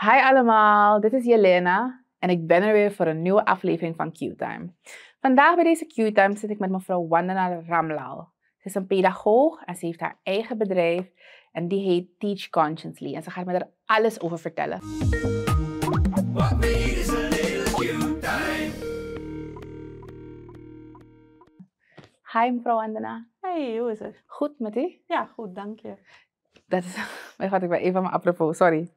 Hi allemaal, dit is Jelena en ik ben er weer voor een nieuwe aflevering van Q-Time. Vandaag bij deze Q-Time zit ik met mevrouw Wandana Ramlal. Ze is een pedagoog en ze heeft haar eigen bedrijf en die heet Teach Consciously en ze gaat me er alles over vertellen. Hi mevrouw Wandana. Hey, hoe is het? Goed met u? Ja, goed, dank je. Dat is, wat ik bij even aan mijn apropos, sorry.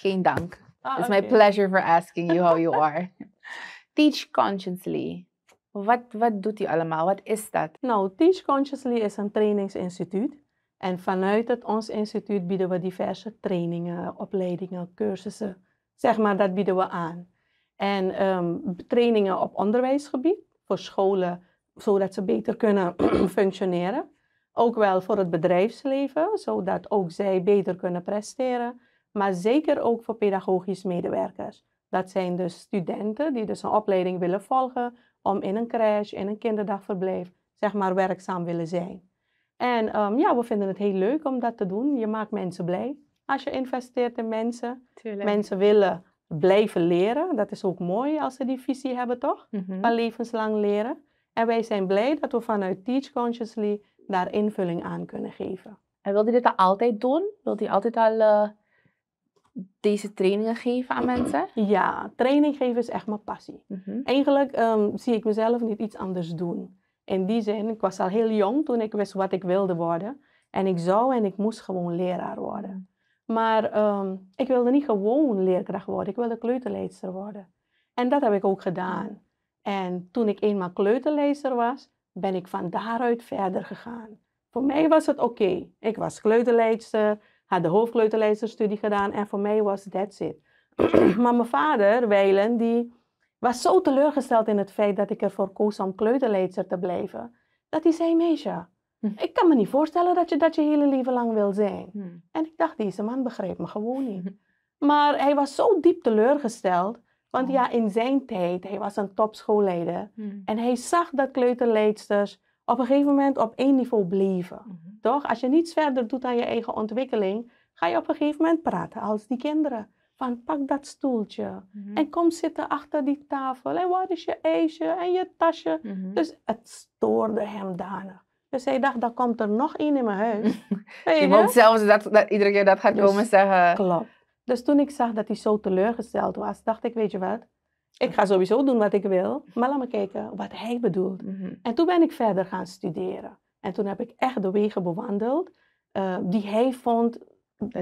Geen dank. Ah, It's my pleasure for asking you how you are. Teach consciously. Wat, wat doet u allemaal? Wat is dat? Nou, Teach Consciously is een trainingsinstituut. En vanuit het, ons instituut bieden we diverse trainingen, opleidingen, cursussen. Zeg maar, dat bieden we aan. En ehm, trainingen op onderwijsgebied voor scholen, zodat ze beter kunnen functioneren. Ook wel voor het bedrijfsleven, zodat ook zij beter kunnen presteren maar zeker ook voor pedagogisch medewerkers. Dat zijn dus studenten die dus een opleiding willen volgen om in een crash, in een kinderdagverblijf, zeg maar werkzaam willen zijn. En ehm, ja, we vinden het heel leuk om dat te doen. Je maakt mensen blij als je investeert in mensen. Tuurlijk. Mensen willen blijven leren. Dat is ook mooi als ze die visie hebben, toch? Mhm. Van levenslang leren. En wij zijn blij dat we vanuit Teach Consciously daar invulling aan kunnen geven. En wilde je dit al altijd doen? Wilde je altijd al eh, deze trainingen geven aan mensen? Ja, training geven is echt mijn passie. Mhm. Eigenlijk ehm, zie ik mezelf niet iets anders doen. In die zin, ik was al heel jong toen ik wist wat ik wilde worden. En ik zou en ik moest gewoon leraar worden. Maar ehm, ik wilde niet gewoon leerkracht worden, ik wilde kleuterleidster worden. En dat heb ik ook gedaan. En toen ik eenmaal kleuterleidster was, ben ik van daaruit verder gegaan. Voor mij was het oké. Ik was kleuterleidster, had de hoofdkleuterlezerstudie gedaan en voor mij was that's it. maar mijn vader, Welen, die was zo teleurgesteld in het feit dat ik ervoor koos om kleuterleidster te blijven. Dat hij zei, meisje, hm. ik kan me niet voorstellen dat je dat je hele leven lang wil zijn. Hm. En ik dacht, deze man begrijpt me gewoon niet. Hm. Maar hij was zo diep teleurgesteld. Want oh. ja, in zijn tijd, hij was een topschoolleider. En hij zag dat kleuterleidsters op een gegeven moment op één niveau bleven. Mhm. Toch? Als je niets verder doet aan je eigen ontwikkeling, ga je op een gegeven moment praten als die kinderen. Van pak dat stoeltje mhm. en kom zitten achter die tafel. En waar is je eisje en je tasje? Mhm. Dus het stoorde hem danig. Dus hij dacht, dan komt er nog één in mijn huis. je moet zelfs dat, dat iedere keer dat gaat dus komen zeggen. Klopt. Dus toen ik zag dat hij zo teleurgesteld was, dacht ik, weet je wat? Ik ga sowieso doen wat ik wil, maar laat me kijken wat hij bedoelt. Mhm. En toen ben ik verder gaan studeren. En toen heb ik echt de wegen bewandeld eh, die hij vond.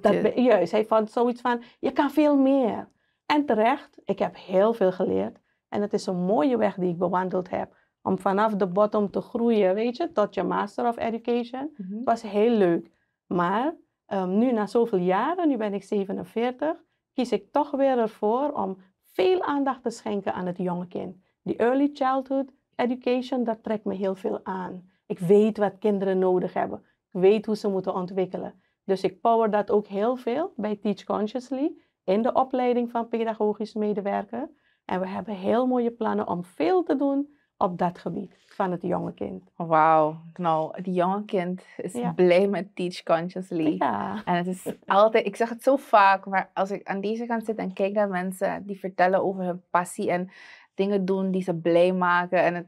Dat, Juist, hij vond zoiets van, je kan veel meer. En terecht, ik heb heel veel geleerd. En het is een mooie weg die ik bewandeld heb. Om vanaf de bottom te groeien, weet je, tot je Master of Education. Mm Het was heel leuk. Maar ehm, nu, na zoveel jaren, nu ben ik 47, kies ik toch weer ervoor om veel aandacht te schenken aan het jonge kind. Die early childhood education, dat trekt me heel veel aan. Ik weet wat kinderen nodig hebben. Ik weet hoe ze moeten ontwikkelen. Dus ik power dat ook heel veel bij Teach Consciously in de opleiding van pedagogisch medewerker. En we hebben heel mooie plannen om veel te doen op dat gebied van het jonge kind. Wauw, knal! het jonge kind is blij met Teach Consciously. Ja. En het is altijd, ik zeg het zo vaak, maar als ik aan deze kant zit en kijk naar mensen die vertellen over hun passie en dingen doen die ze blij maken en het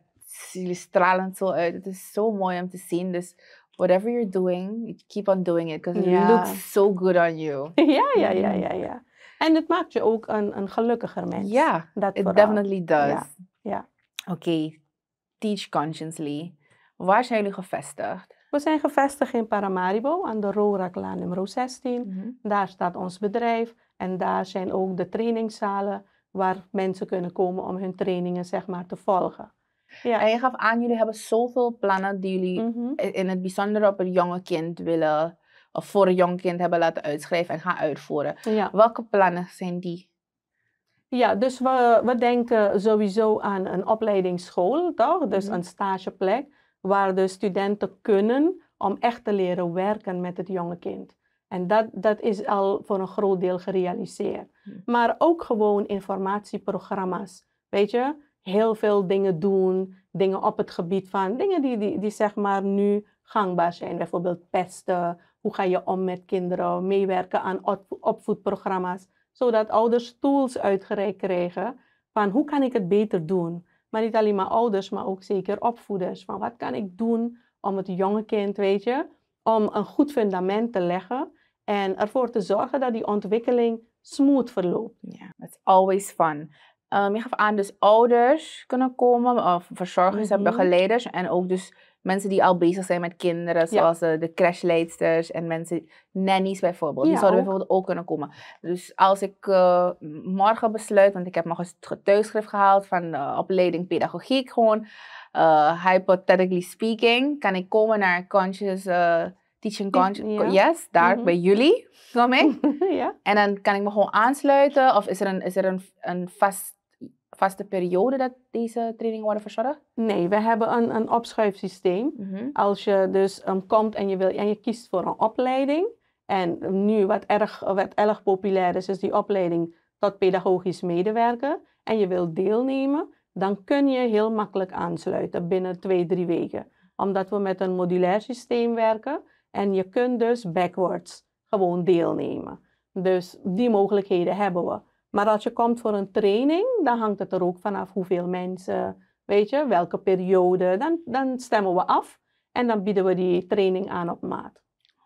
jullie stralen zo uit. Het is zo mooi om te zien. Dus whatever you're doing, keep on doing it. Because it looks so good on you. ja, ja, ja, ja, mm. ja. En het maakt je ook een, een gelukkiger mens. Ja, yeah, it definitely does. Ja. Oké, okay. Teach Consciously. Waar zijn jullie gevestigd? We zijn gevestigd in Paramaribo aan de Roraklaan nummer 16. Mhm. Daar staat ons bedrijf en daar zijn ook de trainingszalen waar mensen kunnen komen om hun trainingen zeg maar, te volgen. Ja. En je gaf aan, jullie hebben zoveel plannen die jullie mhm. in het bijzonder op een jonge kind willen, of voor een jong kind hebben laten uitschrijven en gaan uitvoeren. Ja. Welke plannen zijn die? Ja, dus we, we denken sowieso aan een opleidingsschool, toch? Dus mhm. een stageplek waar de studenten kunnen om echt te leren werken met het jonge kind. En dat, dat is al voor een groot deel gerealiseerd. Mhm. Maar ook gewoon informatieprogramma's. Weet je, heel veel dingen doen. Dingen op het gebied van dingen die, die, die zeg maar nu gangbaar zijn. Bijvoorbeeld pesten. Hoe ga je om met kinderen? Meewerken aan opvoedprogramma's. Zodat ouders tools uitgereikt krijgen van hoe kan ik het beter doen? Maar niet alleen maar ouders, maar ook zeker opvoeders. Van wat kan ik doen om het jonge kind, weet je, om een goed fundament te leggen en ervoor te zorgen dat die ontwikkeling smooth verloopt. Ja, yeah, it's always fun. Um, je gaf aan, dus ouders kunnen komen, of verzorgers en mhm. begeleiders. En ook dus mensen die al bezig zijn met kinderen, zoals de, eh, de crashleidsters en mensen, nannies bijvoorbeeld. die zouden bijvoorbeeld ook kunnen komen. Dus als ik eh, morgen besluit, want ik heb nog een getuigschrift gehaald van de opleiding pedagogiek gewoon, eh, hypothetically speaking, kan ik komen naar Conscious teaching conscious. Yes, daar mhm. bij jullie. kom ik? ja. En dan kan ik me gewoon aansluiten? Of is er een, is er een, een vast, vaste periode dat deze trainingen worden verzorgd? Nee, we hebben een, een opschuifsysteem. Mhm. Als je dus um, komt en je, wil, en je kiest voor een opleiding. En nu wat erg, wat erg populair is, is die opleiding tot pedagogisch medewerker. En je wilt deelnemen, dan kun je heel makkelijk aansluiten binnen twee, drie weken. Omdat we met een modulair systeem werken, en je kunt dus backwards gewoon deelnemen. Dus die mogelijkheden hebben we. Maar als je komt voor een training, dan hangt het er ook vanaf hoeveel mensen, weet je, welke periode. Dan, dan stemmen we af en dan bieden we die training aan op maat.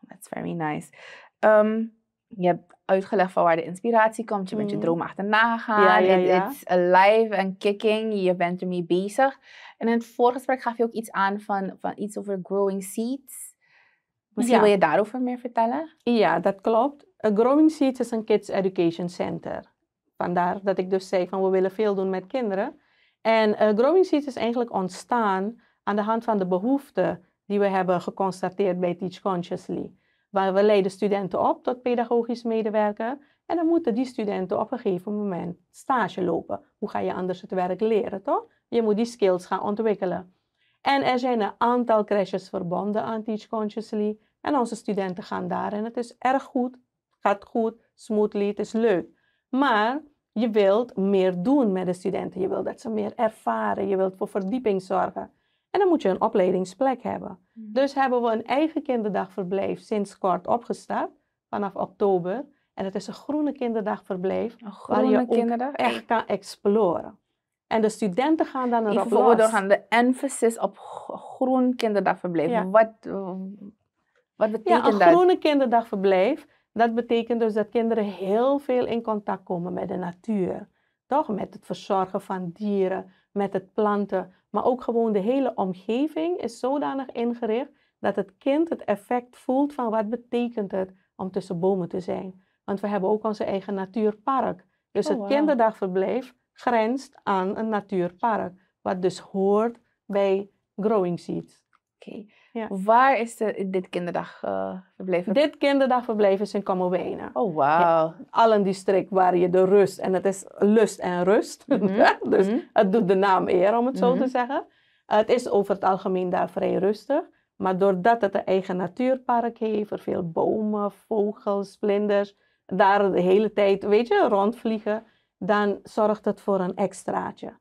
That's very nice. Ehm, je hebt uitgelegd van waar de inspiratie komt. Je bent je mm. droom achterna gegaan. Ja, it's alive and kicking. Je bent ermee bezig. En in het voorgesprek gaf je ook iets aan van, van iets over growing seeds. Misschien wil je daarover meer vertellen? Ja, dat klopt. A Growing Seeds is een kids education center. Vandaar dat ik dus zei van we willen veel doen met kinderen. En uh, Growing Seeds is eigenlijk ontstaan aan de hand van de behoeften die we hebben geconstateerd bij Teach Consciously. Waar we leiden studenten op tot pedagogisch medewerker. En dan moeten die studenten op een gegeven moment stage lopen. Hoe ga je anders het werk leren, toch? Je moet die skills gaan ontwikkelen. En er zijn een aantal crashes verbonden aan Teach Consciously. En onze studenten gaan daar en het is erg goed, gaat goed, smoothly, het is leuk. Maar je wilt meer doen met de studenten. Je wilt dat ze meer ervaren. Je wilt voor verdieping zorgen. En dan moet je een opleidingsplek hebben. Mhm. Dus hebben we een eigen kinderdagverblijf sinds kort opgestart, vanaf oktober. En het is een groene kinderdagverblijf. Een groene waar je kinderdag? echt kan exploren. En de studenten gaan dan erop los. gaan de emphasis op groen kinderdagverblijf. Wat, wat betekent ja, een groene kinderdagverblijf, dat betekent dus dat kinderen heel veel in contact komen met de natuur. Toch? Met het verzorgen van dieren, met het planten. Maar ook gewoon de hele omgeving is zodanig ingericht dat het kind het effect voelt van wat betekent het om tussen bomen te zijn. Want we hebben ook onze eigen natuurpark. Dus oh, het kinderdagverblijf grenst aan een natuurpark, wat dus hoort bij growing seeds. Oké, Waar is de, dit kinderdagverblijf? Eh, uh, dit kinderdagverblijf is in Kamerwijnen. Oh, wauw. Ja. district waar je de rust, en het is lust en rust. Mhm, dus mhm. het doet de naam eer, om het zo te mhm. zeggen. het is over het algemeen daar vrij rustig. Maar doordat het een eigen natuurpark heeft, er veel bomen, vogels, vlinders, daar de hele tijd, weet je, rondvliegen, dan zorgt het voor een extraatje.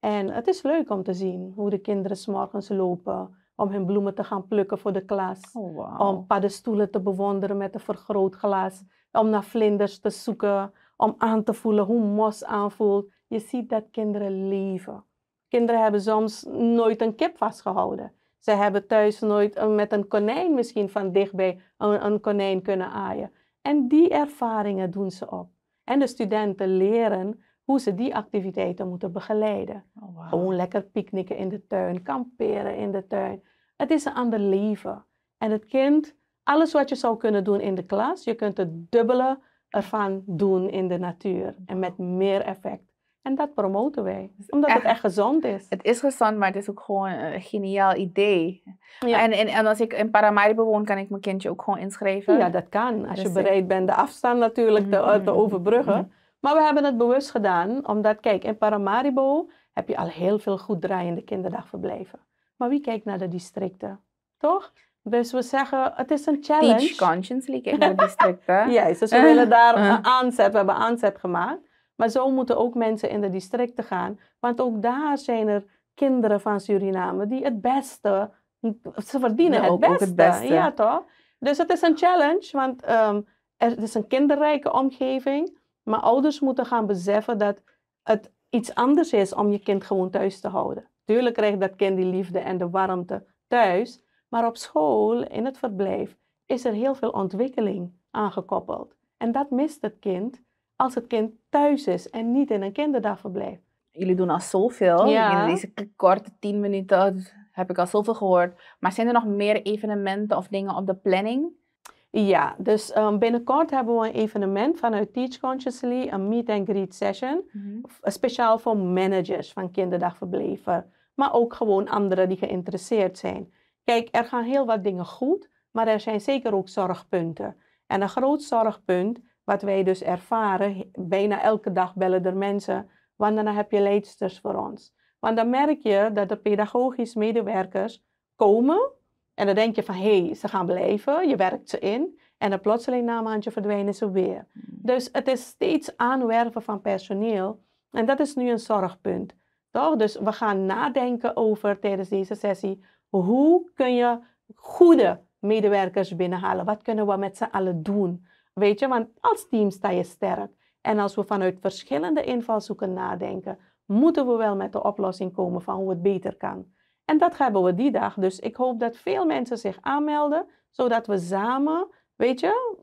En het is leuk om te zien hoe de kinderen s'morgens lopen om hun bloemen te gaan plukken voor de klas. Oh, om paddenstoelen te bewonderen met een vergrootglas. Om naar vlinders te zoeken. Om aan te voelen hoe mos aanvoelt. Je ziet dat kinderen leven. Kinderen hebben soms nooit een kip vastgehouden. Ze hebben thuis nooit met een konijn misschien van dichtbij een, een konijn kunnen aaien. En die ervaringen doen ze op. En de studenten leren hoe ze die activiteiten moeten begeleiden. Oh, gewoon lekker picknicken in de tuin, kamperen in de tuin. Het is een ander leven. En het kind, alles wat je zou kunnen doen in de klas, je kunt het dubbele ervan doen in de natuur en met meer effect. En dat promoten wij, omdat het echt gezond is. Het is gezond, maar het is ook gewoon een geniaal idee. En, en, als ik in Paramaribo woon, kan ik mijn kindje ook gewoon inschrijven? Ja, dat kan. Als je dus bereid bent de afstand natuurlijk te, mhm, te mhm, mhm, overbruggen. Maar we hebben het bewust gedaan, omdat kijk, in Paramaribo heb je al heel veel goed draaiende kinderdagverblijven. Maar wie kijkt naar de districten? Toch? Dus we zeggen, het is een challenge. Teach consciously, naar de districten. Juist, dus we willen daar eh, eh. een aanzet, we hebben aanzet gemaakt. Maar zo moeten ook mensen in de districten gaan. Want ook daar zijn er kinderen van Suriname die het beste, ze verdienen het, beste. Ja, toch? Dus het is een challenge, want ehm, er, het is een kinderrijke omgeving. Maar ouders moeten gaan beseffen dat het iets anders is om je kind gewoon thuis te houden. Tuurlijk krijgt dat kind die liefde en de warmte thuis, maar op school, in het verblijf, is er heel veel ontwikkeling aangekoppeld. En dat mist het kind als het kind thuis is en niet in een kinderdagverblijf. Jullie doen al zoveel. In deze korte tien minuten heb ik al zoveel gehoord. Maar zijn er nog meer evenementen of dingen op de planning? Ja, dus ehm, binnenkort hebben we een evenement vanuit Teach Consciously, een meet and greet session. Mhm. Speciaal voor managers van kinderdagverblijven, maar ook gewoon anderen die geïnteresseerd zijn. Kijk, er gaan heel wat dingen goed, maar er zijn zeker ook zorgpunten. En een groot zorgpunt, wat wij dus ervaren, bijna elke dag bellen er mensen, want dan heb je leidsters voor ons. Want dan merk je dat de pedagogisch medewerkers komen en dan denk je van, hé, hey, ze gaan blijven. Je werkt ze in. En dan plotseling na een maandje verdwijnen ze weer. Hmm. Dus het is steeds aanwerven van personeel. En dat is nu een zorgpunt. Toch? Dus we gaan nadenken over tijdens deze sessie. Hoe kun je goede medewerkers binnenhalen? Wat kunnen we met z'n allen doen? Weet je, want als team sta je sterk. En als we vanuit verschillende invalshoeken nadenken, moeten we wel met de oplossing komen van hoe het beter kan. En dat hebben we die dag. Dus ik hoop dat veel mensen zich aanmelden, zodat we samen, weet je,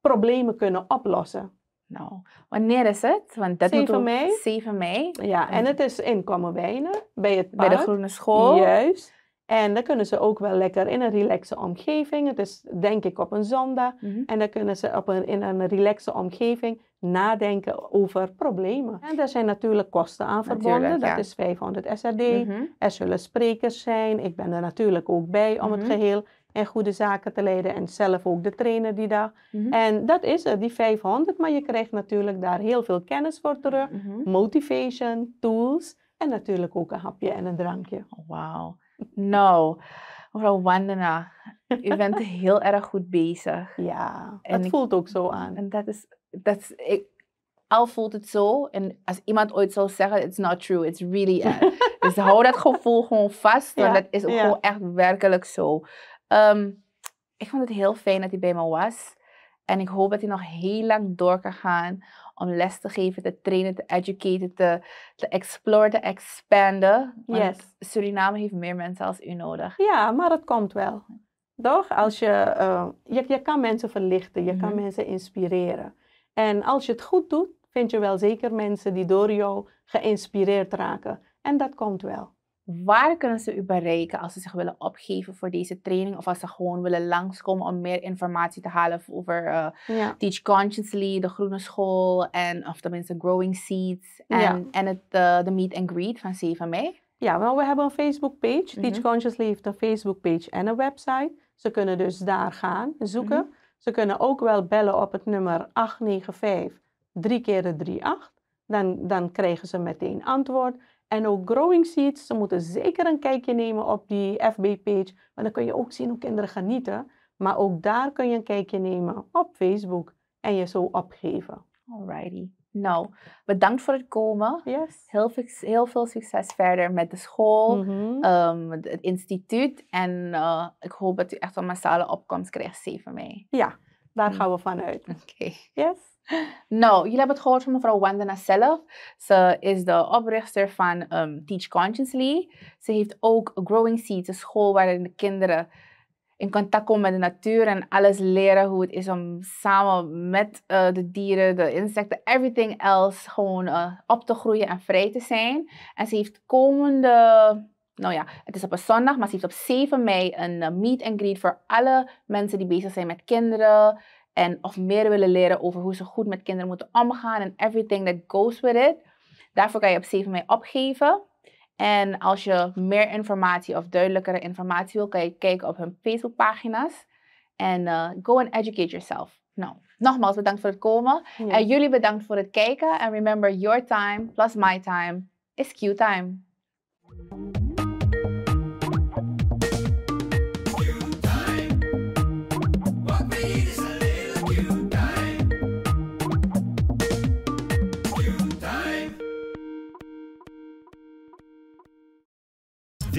problemen kunnen oplossen. Nou, wanneer is het? Want dat 7 mei. 7 mei. Ja, en het is in Kommerwijnen, bij het Bij de Groene School. Juist. En dan kunnen ze ook wel lekker in een relaxe omgeving. Het is denk ik op een zondag. Mhm. En dan kunnen ze op een, in een relaxe omgeving nadenken over problemen. En daar zijn natuurlijk kosten aan verbonden. dat is 500 SRD. Mhm. Er zullen sprekers zijn. Ik ben er natuurlijk ook bij om het mhm. geheel en goede zaken te leiden. En zelf ook de trainer die dag. En dat is er, die 500. Maar je krijgt natuurlijk daar heel veel kennis voor terug. Motivation, tools en natuurlijk ook een hapje en een drankje. Oh, wauw. Nou, mevrouw Wandena, je bent heel erg goed bezig. Ja, Dat het voelt ook zo aan. En dat is, dat ik, al voelt het zo. En als iemand ooit zou zeggen, it's not true, it's really dus hou dat gevoel gewoon vast, want dat is ook gewoon echt werkelijk zo. Ehm, ik vond het heel fijn dat hij bij me was. En ik hoop dat hij nog heel lang door kan gaan om les te geven, te trainen, te educaten, te, te exploren, te expanden. yes. Suriname heeft meer mensen als u nodig. Ja, maar het komt wel. Toch? Als je, eh, je, je kan mensen verlichten, je kan mhm. mensen inspireren. En als je het goed doet, vind je wel zeker mensen die door jou geïnspireerd raken. En dat komt wel. Waar kunnen ze u bereiken als ze zich willen opgeven voor deze training of als ze gewoon willen langskomen om meer informatie te halen over eh, Teach Consciously, de Groene School en of tenminste Growing Seeds en, en het, eh, de meet and greet van 7 mei? Ja, wel, we hebben een Facebook page. Mhm. Teach Consciously heeft een Facebook page en een website. Ze kunnen dus daar gaan zoeken. Mhm. Ze kunnen ook wel bellen op het nummer 895 3 keer 38. Dan, dan krijgen ze meteen antwoord. En ook Growing Seeds, ze moeten zeker een kijkje nemen op die FB-page, want dan kun je ook zien hoe kinderen genieten. Maar ook daar kun je een kijkje nemen op Facebook en je zo opgeven. Alrighty. Nou, bedankt voor het komen. Yes. Heel, veel succes verder met de school, mm-hmm. ehm, het instituut. En eh, ik hoop dat u echt een massale opkomst krijgt 7 mei. Ja, daar mm. gaan we vanuit. Oké. Yes. Nou, jullie hebben het gehoord van mevrouw Wandana zelf. Ze is de oprichter van ehm, Teach Consciously. Ze heeft ook Growing Seeds, een school waarin de kinderen in contact komen met de natuur en alles leren hoe het is om samen met eh, de dieren, de insecten, everything else gewoon eh, op te groeien en vrij te zijn. En ze heeft komende nou ja, het is op een zondag, maar ze heeft op 7 mei een eh, meet and greet voor alle mensen die bezig zijn met kinderen en of meer willen leren over hoe ze goed met kinderen moeten omgaan en everything that goes with it, daarvoor kan je op 7 mei opgeven. En als je meer informatie of duidelijkere informatie wil, kan je kijken op hun Facebookpagina's. En eh, go and educate yourself. Nou, nogmaals bedankt voor het komen. En jullie bedankt voor het kijken. En remember, your time plus my time is Q time.